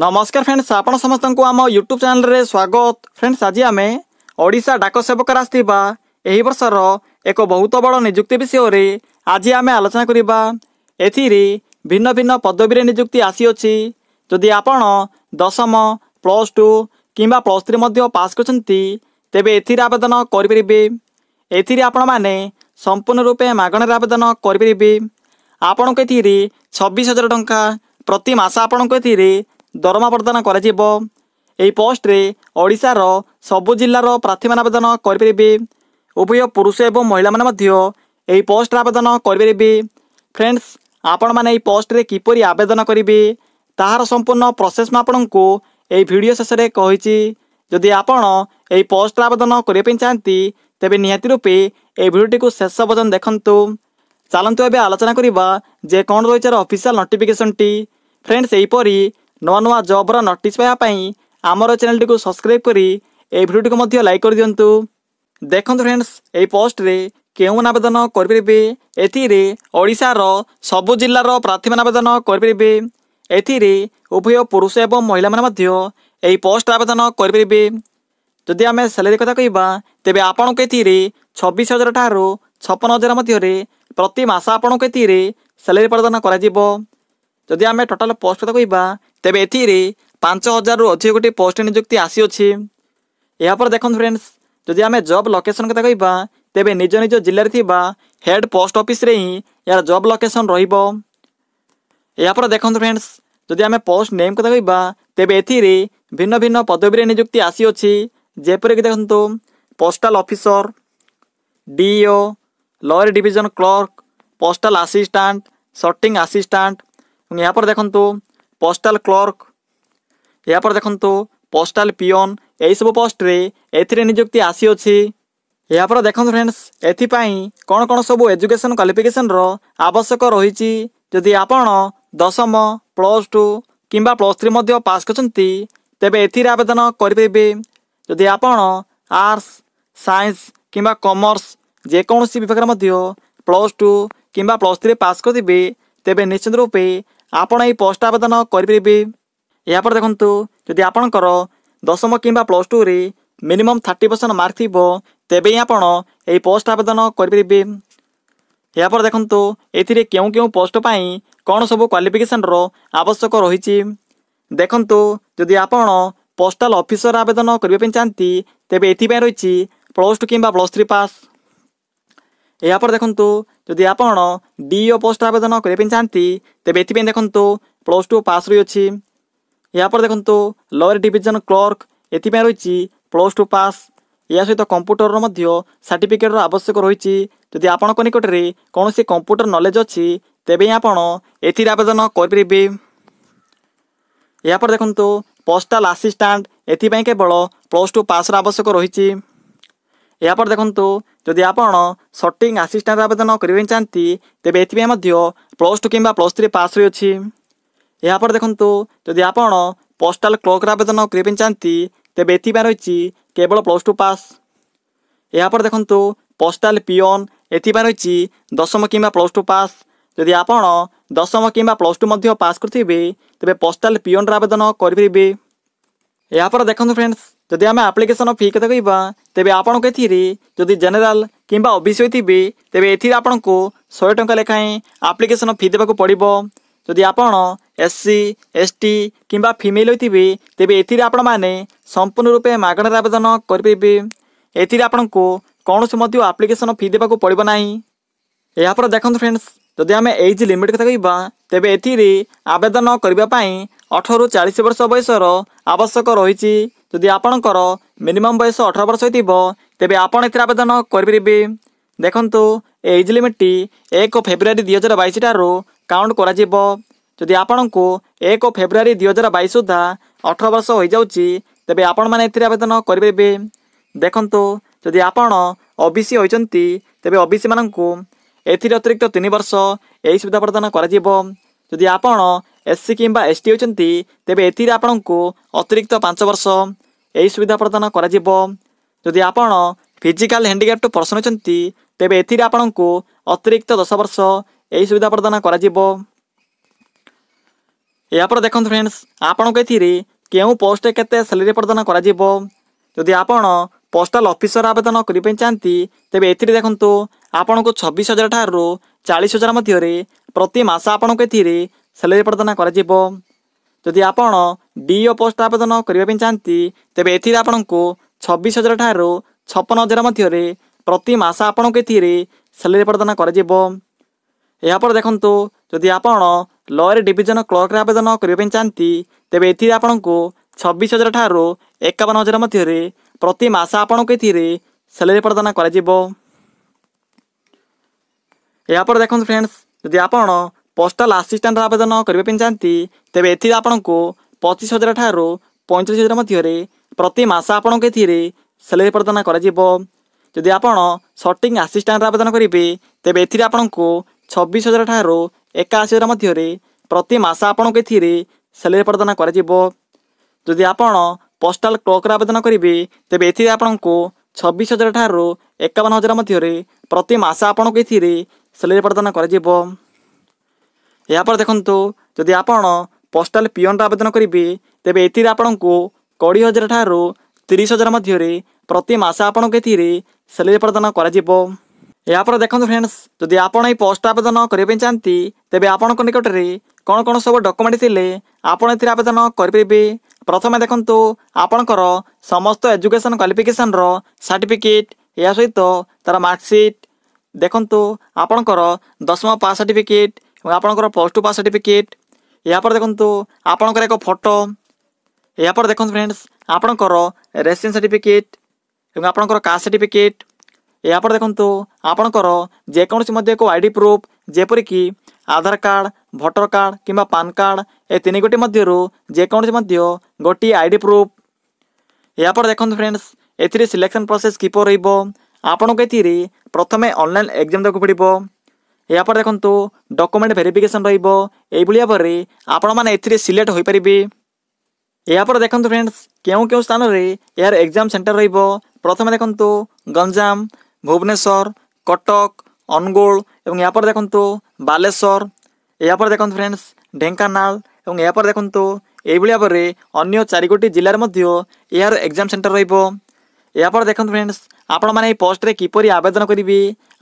ନମସ୍କାର ଫ୍ରେଣ୍ଡସ୍ ଆପଣ ସମସ୍ତଙ୍କୁ ଆମ ୟୁଟ୍ୟୁବ୍ ଚ୍ୟାନେଲ୍ରେ ସ୍ୱାଗତ ଫ୍ରେଣ୍ଡସ୍ ଆଜି ଆମେ ଓଡ଼ିଶା ଡାକ ସେବକରେ ଆସିଥିବା ଏହି ବର୍ଷର ଏକ ବହୁତ ବଡ଼ ନିଯୁକ୍ତି ବିଷୟରେ ଆଜି ଆମେ ଆଲୋଚନା କରିବା ଏଥିରେ ଭିନ୍ନ ଭିନ୍ନ ପଦବୀରେ ନିଯୁକ୍ତି ଆସିଅଛି ଯଦି ଆପଣ ଦଶମ ପ୍ଲସ୍ ଟୁ କିମ୍ବା ପ୍ଲସ୍ ଥ୍ରୀ ମଧ୍ୟ ପାସ୍ କରିଛନ୍ତି ତେବେ ଏଥିରେ ଆବେଦନ କରିପାରିବେ ଏଥିରେ ଆପଣମାନେ ସମ୍ପୂର୍ଣ୍ଣ ରୂପେ ମାଗଣାରେ ଆବେଦନ କରିପାରିବେ ଆପଣଙ୍କ ଏଥିରେ ଛବିଶ ହଜାର ଟଙ୍କା ପ୍ରତି ମାସ ଆପଣଙ୍କ ଏଥିରେ ଦରମା ପ୍ରଦାନ କରାଯିବ ଏହି ପୋଷ୍ଟରେ ଓଡ଼ିଶାର ସବୁ ଜିଲ୍ଲାର ପ୍ରାର୍ଥୀମାନେ ଆବେଦନ କରିପାରିବେ ଉଭୟ ପୁରୁଷ ଏବଂ ମହିଳାମାନେ ମଧ୍ୟ ଏହି ପୋଷ୍ଟରେ ଆବେଦନ କରିପାରିବେ ଫ୍ରେଣ୍ଡସ୍ ଆପଣମାନେ ଏହି ପୋଷ୍ଟରେ କିପରି ଆବେଦନ କରିବେ ତାହାର ସମ୍ପୂର୍ଣ୍ଣ ପ୍ରସେସ୍ ମୁଁ ଆପଣଙ୍କୁ ଏହି ଭିଡ଼ିଓ ଶେଷରେ କହିଛି ଯଦି ଆପଣ ଏହି ପୋଷ୍ଟରେ ଆବେଦନ କରିବା ପାଇଁ ଚାହାନ୍ତି ତେବେ ନିହାତି ରୂପେ ଏହି ଭିଡ଼ିଓଟିକୁ ଶେଷ ପର୍ଯ୍ୟନ୍ତ ଦେଖନ୍ତୁ ଚାଲନ୍ତୁ ଏବେ ଆଲୋଚନା କରିବା ଯେ କ'ଣ ରହିଛି ଅଫିସିଆଲ୍ ନୋଟିଫିକେସନ୍ଟି ଫ୍ରେଣ୍ଡସ୍ ଏହିପରି ନୂଆ ନୂଆ ଜବ୍ର ନୋଟିସ୍ ପାଇବା ପାଇଁ ଆମର ଚ୍ୟାନେଲ୍ଟିକୁ ସବସ୍କ୍ରାଇବ୍ କରି ଏହି ଭିଡ଼ିଓଟିକୁ ମଧ୍ୟ ଲାଇକ୍ କରିଦିଅନ୍ତୁ ଦେଖନ୍ତୁ ଫ୍ରେଣ୍ଡସ୍ ଏହି ପୋଷ୍ଟରେ କେଉଁ ଆବେଦନ କରିପାରିବେ ଏଥିରେ ଓଡ଼ିଶାର ସବୁ ଜିଲ୍ଲାର ପ୍ରାର୍ଥୀମାନେ ଆବେଦନ କରିପାରିବେ ଏଥିରେ ଉଭୟ ପୁରୁଷ ଏବଂ ମହିଳାମାନେ ମଧ୍ୟ ଏହି ପୋଷ୍ଟ ଆବେଦନ କରିପାରିବେ ଯଦି ଆମେ ସାଲେରୀ କଥା କହିବା ତେବେ ଆପଣଙ୍କୁ ଏଥିରେ ଛବିଶ ହଜାର ଠାରୁ ଛପନ ହଜାର ମଧ୍ୟରେ ପ୍ରତି ମାସ ଆପଣଙ୍କୁ ଏଥିରେ ସାଲେରୀ ପ୍ରଦାନ କରାଯିବ ଯଦି ଆମେ ଟୋଟାଲ୍ ପୋଷ୍ଟ କଥା କହିବା ତେବେ ଏଥିରେ ପାଞ୍ଚ ହଜାରରୁ ଅଧିକ ଗୋଟିଏ ପୋଷ୍ଟ ନିଯୁକ୍ତି ଆସିଅଛି ଏହାପରେ ଦେଖନ୍ତୁ ଫ୍ରେଣ୍ଡସ୍ ଯଦି ଆମେ ଜବ୍ ଲୋକେସନ୍ କଥା କହିବା ତେବେ ନିଜ ନିଜ ଜିଲ୍ଲାରେ ଥିବା ହେଡ୍ ପୋଷ୍ଟ ଅଫିସରେ ହିଁ ଏହାର ଜବ୍ ଲୋକେସନ୍ ରହିବ ଏହାପରେ ଦେଖନ୍ତୁ ଫ୍ରେଣ୍ଡସ୍ ଯଦି ଆମେ ପୋଷ୍ଟ ନେମ୍ କଥା କହିବା ତେବେ ଏଥିରେ ଭିନ୍ନ ଭିନ୍ନ ପଦବୀରେ ନିଯୁକ୍ତି ଆସିଅଛି ଯେପରିକି ଦେଖନ୍ତୁ ପୋଷ୍ଟାଲ ଅଫିସର ଡିଓ ଲରି division clerk postal assistant sorting assistant ଏହାପରେ ଦେଖନ୍ତୁ ପୋଷ୍ଟାଲ କ୍ଲର୍କ ଏହାପରେ ଦେଖନ୍ତୁ ପୋଷ୍ଟାଲ ପିଅନ ଏହିସବୁ ପୋଷ୍ଟରେ ଏଥିରେ ନିଯୁକ୍ତି ଆସିଅଛି ଏହାପରେ ଦେଖନ୍ତୁ ଫ୍ରେଣ୍ଡସ୍ ଏଥିପାଇଁ କ'ଣ କ'ଣ ସବୁ ଏଜୁକେସନ୍ କ୍ୱାଲିଫିକେସନ୍ର ଆବଶ୍ୟକ ରହିଛି ଯଦି ଆପଣ ଦଶମ ପ୍ଲସ୍ ଟୁ କିମ୍ବା ପ୍ଲସ୍ ଥ୍ରୀ ମଧ୍ୟ ପାସ୍ କରିଛନ୍ତି ତେବେ ଏଥିରେ ଆବେଦନ କରିପାରିବେ ଯଦି ଆପଣ ଆର୍ଟ୍ସ ସାଇନ୍ସ କିମ୍ବା କମର୍ସ ଯେକୌଣସି ବିଭାଗରେ ମଧ୍ୟ ପ୍ଲସ୍ ଟୁ କିମ୍ବା ପ୍ଲସ୍ ଥ୍ରୀ ପାସ୍ କରିଥିବେ ତେବେ ନିଶ୍ଚିତ ରୂପେ ଆପଣ ଏହି ପୋଷ୍ଟ ଆବେଦନ କରିପାରିବେ ଏହାପରେ ଦେଖନ୍ତୁ ଯଦି ଆପଣଙ୍କର ଦଶମ କିମ୍ବା ପ୍ଲସ୍ ଟୁରେ ମିନିମମ୍ ଥାର୍ଟି ପରସେଣ୍ଟ ମାର୍କ ଥିବ ତେବେ ହିଁ ଆପଣ ଏହି ପୋଷ୍ଟ ଆବେଦନ କରିପାରିବେ ଏହାପରେ ଦେଖନ୍ତୁ ଏଥିରେ କେଉଁ କେଉଁ ପୋଷ୍ଟ ପାଇଁ କ'ଣ ସବୁ କ୍ୱାଲିଫିକେସନ୍ର ଆବଶ୍ୟକ ରହିଛି ଦେଖନ୍ତୁ ଯଦି ଆପଣ ପୋଷ୍ଟାଲ ଅଫିସର ଆବେଦନ କରିବା ପାଇଁ ଚାହାନ୍ତି ତେବେ ଏଥିପାଇଁ ରହିଛି ପ୍ଲସ୍ ଟୁ କିମ୍ବା ପ୍ଲସ୍ ଥ୍ରୀ ପାସ୍ ଏହାପରେ ଦେଖନ୍ତୁ ଯଦି ଆପଣ ଡି ଓ ପୋଷ୍ଟ ଆବେଦନ କରିବା ପାଇଁ ଚାହାନ୍ତି ତେବେ ଏଥିପାଇଁ ଦେଖନ୍ତୁ ପ୍ଲସ୍ ଟୁ ପାସ୍ ରହିଅଛି ଏହାପରେ ଦେଖନ୍ତୁ ଲୋୟର ଡିଭିଜନ କ୍ଲର୍କ ଏଥିପାଇଁ ରହିଛି ପ୍ଲସ୍ ଟୁ ପାସ୍ ଏହା ସହିତ କମ୍ପ୍ୟୁଟରର ମଧ୍ୟ ସାର୍ଟିଫିକେଟର ଆବଶ୍ୟକ ରହିଛି ଯଦି ଆପଣଙ୍କ ନିକଟରେ କୌଣସି କମ୍ପ୍ୟୁଟର ନଲେଜ୍ ଅଛି ତେବେ ହିଁ ଆପଣ ଏଥିରେ ଆବେଦନ କରିପାରିବେ ଏହାପରେ ଦେଖନ୍ତୁ ପୋଷ୍ଟାଲ ଆସିଷ୍ଟାଣ୍ଟ ଏଥିପାଇଁ କେବଳ ପ୍ଲସ୍ ଟୁ ପାସ୍ର ଆବଶ୍ୟକ ରହିଛି ଏହାପରେ ଦେଖନ୍ତୁ ଯଦି ଆପଣ ସଟିଂ ଆସିଷ୍ଟାଣ୍ଟ ଆବେଦନ କରିବା ପାଇଁ ଚାହାନ୍ତି ତେବେ ଏଥିପାଇଁ ମଧ୍ୟ ପ୍ଲସ୍ ଟୁ କିମ୍ବା ପ୍ଲସ୍ ଥ୍ରୀ ପାସ୍ ରହିଅଛି ଏହାପରେ ଦେଖନ୍ତୁ ଯଦି ଆପଣ ପୋଷ୍ଟାଲ କ୍ଲର୍କର ଆବେଦନ କରିବା ପାଇଁ ଚାହାନ୍ତି ତେବେ ଏଥିପାଇଁ ରହିଛି କେବଳ ପ୍ଲସ୍ ଟୁ ପାସ୍ ଏହାପରେ ଦେଖନ୍ତୁ ପୋଷ୍ଟାଲ ପିଅନ୍ ଏଥିପାଇଁ ରହିଛି ଦଶମ କିମ୍ବା ପ୍ଲସ୍ ଟୁ ପାସ୍ ଯଦି ଆପଣ ଦଶମ କିମ୍ବା ପ୍ଲସ୍ ଟୁ ମଧ୍ୟ ପାସ୍ କରିଥିବେ ତେବେ ପୋଷ୍ଟାଲ ପିଅନ୍ର ଆବେଦନ କରିପାରିବେ ଏହାପରେ ଦେଖନ୍ତୁ ଫ୍ରେଣ୍ଡସ୍ ଯଦି ଆମେ ଆପ୍ଲିକେସନ୍ ଫି କଥା କହିବା ତେବେ ଆପଣଙ୍କୁ ଏଥିରେ ଯଦି ଜେନେରାଲ କିମ୍ବା ଓବିସି ହୋଇଥିବେ ତେବେ ଏଥିରେ ଆପଣଙ୍କୁ ଶହେ ଟଙ୍କା ଲେଖାଏଁ ଆପ୍ଲିକେସନ୍ ଫି ଦେବାକୁ ପଡ଼ିବ ଯଦି ଆପଣ ଏସ୍ସି ଏସ୍ଟି କିମ୍ବା ଫିମେଲ୍ ହୋଇଥିବେ ତେବେ ଏଥିରେ ଆପଣମାନେ ସମ୍ପୂର୍ଣ୍ଣ ରୂପେ ମାଗଣାରେ ଆବେଦନ କରିପାରିବେ ଏଥିରେ ଆପଣଙ୍କୁ କୌଣସି ମଧ୍ୟ ଆପ୍ଲିକେସନ୍ ଫି ଦେବାକୁ ପଡ଼ିବ ନାହିଁ ଏହାପରେ ଦେଖନ୍ତୁ ଫ୍ରେଣ୍ଡସ୍ ଯଦି ଆମେ ଏଜ୍ ଲିମିଟ୍ କଥା କହିବା ତେବେ ଏଥିରେ ଆବେଦନ କରିବା ପାଇଁ ଅଠରରୁ ଚାଳିଶ ବର୍ଷ ବୟସର ଆବଶ୍ୟକ ରହିଛି ଯଦି ଆପଣଙ୍କର ମିନିମମ୍ ବୟସ ଅଠର ବର୍ଷ ହୋଇଥିବ ତେବେ ଆପଣ ଏଥିରେ ଆବେଦନ କରିପାରିବେ ଦେଖନ୍ତୁ ଏଜ୍ ଲିମିଟ୍ଟି ଏକ ଫେବୃଆରୀ ଦୁଇ ହଜାର ବାଇଶଠାରୁ କାଉଣ୍ଟ କରାଯିବ ଯଦି ଆପଣଙ୍କୁ ଏକ ଫେବୃଆରୀ ଦୁଇ ହଜାର ବାଇଶ ସୁଦ୍ଧା ଅଠର ବର୍ଷ ହୋଇଯାଉଛି ତେବେ ଆପଣମାନେ ଏଥିରେ ଆବେଦନ କରିପାରିବେ ଦେଖନ୍ତୁ ଯଦି ଆପଣ ଓ ବି ସି ହୋଇଛନ୍ତି ତେବେ ଓ ବି ସିମାନଙ୍କୁ ଏଥିରେ ଅତିରିକ୍ତ ତିନି ବର୍ଷ ଏହି ସୁବିଧା ପ୍ରଦାନ କରାଯିବ ଯଦି ଆପଣ ଏସ୍ସି କିମ୍ବା ଏସ୍ ଟି ହେଉଛନ୍ତି ତେବେ ଏଥିରେ ଆପଣଙ୍କୁ ଅତିରିକ୍ତ ପାଞ୍ଚ ବର୍ଷ ଏହି ସୁବିଧା ପ୍ରଦାନ କରାଯିବ ଯଦି ଆପଣ ଫିଜିକାଲ୍ ହ୍ୟାଣ୍ଡିକ୍ୟାପ୍ଟ ପର୍ସନ୍ ହେଉଛନ୍ତି ତେବେ ଏଥିରେ ଆପଣଙ୍କୁ ଅତିରିକ୍ତ ଦଶ ବର୍ଷ ଏହି ସୁବିଧା ପ୍ରଦାନ କରାଯିବ ଏହାପରେ ଦେଖନ୍ତୁ ଫ୍ରେଣ୍ଡସ୍ ଆପଣଙ୍କୁ ଏଥିରେ କେଉଁ ପୋଷ୍ଟରେ କେତେ ସାଲାରି ପ୍ରଦାନ କରାଯିବ ଯଦି ଆପଣ ପୋଷ୍ଟାଲ ଅଫିସର ଆବେଦନ କରିବା ପାଇଁ ଚାହାନ୍ତି ତେବେ ଏଥିରେ ଦେଖନ୍ତୁ ଆପଣଙ୍କୁ ଛବିଶ ହଜାର ଠାରୁ ଚାଳିଶ ହଜାର ମଧ୍ୟରେ ପ୍ରତି ମାସ ଆପଣଙ୍କୁ ଏଥିରେ ସାଲେରୀ ପ୍ରଦାନ କରାଯିବ ଯଦି ଆପଣ ଡିଓ ପୋଷ୍ଟ ଆବେଦନ କରିବା ପାଇଁ ଚାହାନ୍ତି ତେବେ ଏଥିରେ ଆପଣଙ୍କୁ ଛବିଶ ହଜାର ଠାରୁ ଛପନ ହଜାର ମଧ୍ୟରେ ପ୍ରତି ମାସ ଆପଣଙ୍କୁ ଏଥିରେ ସାଲେରୀ ପ୍ରଦାନ କରାଯିବ ଏହାପରେ ଦେଖନ୍ତୁ ଯଦି ଆପଣ ଲରେ ଡିଭିଜନ କ୍ଲର୍କରେ ଆବେଦନ କରିବା ପାଇଁ ଚାହାନ୍ତି ତେବେ ଏଥିରେ ଆପଣଙ୍କୁ ଛବିଶ ହଜାର ଠାରୁ ଏକାବନ ହଜାର ମଧ୍ୟରେ ପ୍ରତି ମାସ ଆପଣଙ୍କୁ ଏଥିରେ ସାଲେରୀ ପ୍ରଦାନ କରାଯିବ ଏହାପରେ ଦେଖନ୍ତୁ ଫ୍ରେଣ୍ଡସ୍ ଯଦି ଆପଣ ପୋଷ୍ଟାଲ୍ ଆସିଷ୍ଟାଣ୍ଟର ଆବେଦନ କରିବା ପାଇଁ ଚାହାନ୍ତି ତେବେ ଏଥିରେ ଆପଣଙ୍କୁ ପଚିଶ ହଜାର ଠାରୁ ପଇଁଚାଳିଶ ହଜାର ମଧ୍ୟରେ ପ୍ରତି ମାସ ଆପଣଙ୍କୁ ଏଥିରେ ସାଲେରୀ ପ୍ରଦାନ କରାଯିବ ଯଦି ଆପଣ ସଟିଂ ଆସିଷ୍ଟାଣ୍ଟର ଆବେଦନ କରିବେ ତେବେ ଏଥିରେ ଆପଣଙ୍କୁ ଛବିଶ ହଜାର ଠାରୁ ଏକାଅଶୀ ହଜାର ମଧ୍ୟରେ ପ୍ରତି ମାସ ଆପଣଙ୍କୁ ଏଥିରେ ସାଲେରୀ ପ୍ରଦାନ କରାଯିବ ଯଦି ଆପଣ ପୋଷ୍ଟାଲ୍ କ୍ଲକ୍ରେ ଆବେଦନ କରିବେ ତେବେ ଏଥିରେ ଆପଣଙ୍କୁ ଛବିଶ ହଜାର ଠାରୁ ଏକାବନ ହଜାର ମଧ୍ୟରେ ପ୍ରତି ମାସ ଆପଣଙ୍କୁ ଏଥିରେ ସାଲେରୀ ପ୍ରଦାନ କରାଯିବ ଏହାପରେ ଦେଖନ୍ତୁ ଯଦି ଆପଣ ପୋଷ୍ଟାଲ ପିଅନ୍ର ଆବେଦନ କରିବେ ତେବେ ଏଥିରେ ଆପଣଙ୍କୁ କୋଡ଼ିଏ ହଜାର ଠାରୁ ତିରିଶ ହଜାର ମଧ୍ୟରେ ପ୍ରତି ମାସ ଆପଣଙ୍କୁ ଏଥିରେ ସାଲେରୀ ପ୍ରଦାନ କରାଯିବ ଏହାପରେ ଦେଖନ୍ତୁ ଫ୍ରେଣ୍ଡସ୍ ଯଦି ଆପଣ ଏହି ପୋଷ୍ଟ ଆବେଦନ କରିବା ପାଇଁ ଚାହାନ୍ତି ତେବେ ଆପଣଙ୍କ ନିକଟରେ କ'ଣ କ'ଣ ସବୁ ଡକୁମେଣ୍ଟ ଥିଲେ ଆପଣ ଏଥିରେ ଆବେଦନ କରିପାରିବେ ପ୍ରଥମେ ଦେଖନ୍ତୁ ଆପଣଙ୍କର ସମସ୍ତ ଏଜୁକେସନ୍ କ୍ୱାଲିଫିକେସନ୍ର ସାର୍ଟିଫିକେଟ୍ ଏହା ସହିତ ତା'ର ମାର୍କସିଟ୍ ଦେଖନ୍ତୁ ଆପଣଙ୍କର ଦଶମ ପାସ୍ ସାର୍ଟିଫିକେଟ୍ আপনকৰ পষ্ট পাছৰটিফিকাট ইয়াৰ পৰা দেখন্ত আপোনকৰ এক ফটো ইয়াৰ পৰা দেখন্ত ফ্ৰেণ্ডছ আপোনকৰ ৰেচিন সার্টিফিকেট আৰু আপোনকৰ কাৰ সার্টিফিকেট ইয়াৰ পৰা দেখন্ত আপোনকৰ যেকোনছি মধ্য এক আইডী প্ৰুফ যে পৰকি আধাৰ কাৰ্ড ভোটার কাৰ্ড কিবা প্যান কাৰ্ড এ তিনি গটি মধ্যৰ যেকোনছি মধ্য গটি আইডী প্ৰুফ ইয়াৰ পৰা দেখন্ত ফ্ৰেণ্ডছ এ তিনি सिलेक्सन প্ৰচেছ কিপৰ ৰইব আপোনক এতিৰে প্ৰথমতে অনলাইন এগজামতক পঢ়িব ଏହାପରେ ଦେଖନ୍ତୁ ଡକୁମେଣ୍ଟ ଭେରିଫିକେସନ୍ ରହିବ ଏଇଭଳି ଭାବରେ ଆପଣମାନେ ଏଥିରେ ସିଲେକ୍ଟ ହୋଇପାରିବେ ଏହାପରେ ଦେଖନ୍ତୁ ଫ୍ରେଣ୍ଡସ୍ କେଉଁ କେଉଁ ସ୍ଥାନରେ ଏହାର ଏକ୍ଜାମ୍ ସେଣ୍ଟର ରହିବ ପ୍ରଥମେ ଦେଖନ୍ତୁ ଗଞ୍ଜାମ ଭୁବନେଶ୍ୱର କଟକ ଅନୁଗୁଳ ଏବଂ ଏହାପରେ ଦେଖନ୍ତୁ ବାଲେଶ୍ୱର ଏହାପରେ ଦେଖନ୍ତୁ ଫ୍ରେଣ୍ଡସ୍ ଢେଙ୍କାନାଳ ଏବଂ ଏହାପରେ ଦେଖନ୍ତୁ ଏଇଭଳି ଭାବରେ ଅନ୍ୟ ଚାରିଗୋଟି ଜିଲ୍ଲାରେ ମଧ୍ୟ ଏହାର ଏକ୍ଜାମ୍ ସେଣ୍ଟର ରହିବ ଏହାପରେ ଦେଖନ୍ତୁ ଫ୍ରେଣ୍ଡସ୍ ଆପଣମାନେ ଏହି ପୋଷ୍ଟରେ କିପରି ଆବେଦନ କରିବି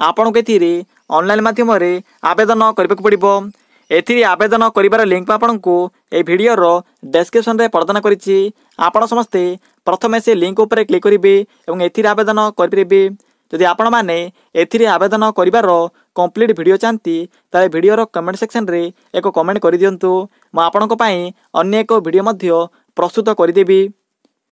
ଆପଣଙ୍କୁ ଏଥିରେ ଅନଲାଇନ୍ ମାଧ୍ୟମରେ ଆବେଦନ କରିବାକୁ ପଡ଼ିବ ଏଥିରେ ଆବେଦନ କରିବାର ଲିଙ୍କ୍ ଆପଣଙ୍କୁ ଏହି ଭିଡ଼ିଓର ଡେସ୍କ୍ରିପ୍ସନ୍ରେ ପ୍ରଦାନ କରିଛି ଆପଣ ସମସ୍ତେ ପ୍ରଥମେ ସେ ଲିଙ୍କ୍ ଉପରେ କ୍ଲିକ୍ କରିବେ ଏବଂ ଏଥିରେ ଆବେଦନ କରିପାରିବେ ଯଦି ଆପଣମାନେ ଏଥିରେ ଆବେଦନ କରିବାର କମ୍ପ୍ଲିଟ୍ ଭିଡ଼ିଓ ଚାହାନ୍ତି ତାହେଲେ ଭିଡ଼ିଓର କମେଣ୍ଟ ସେକ୍ସନ୍ରେ ଏକ କମେଣ୍ଟ କରିଦିଅନ୍ତୁ ମୁଁ ଆପଣଙ୍କ ପାଇଁ ଅନ୍ୟ ଏକ ଭିଡ଼ିଓ ମଧ୍ୟ ପ୍ରସ୍ତୁତ କରିଦେବି